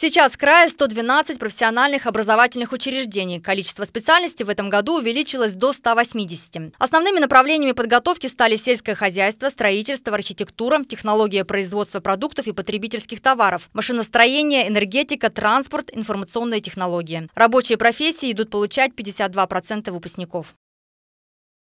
Сейчас в крае 112 профессиональных образовательных учреждений. Количество специальностей в этом году увеличилось до 180. Основными направлениями подготовки стали сельское хозяйство, строительство, архитектура, технология производства продуктов и потребительских товаров, машиностроение, энергетика, транспорт, информационные технологии. Рабочие профессии идут получать 52% выпускников.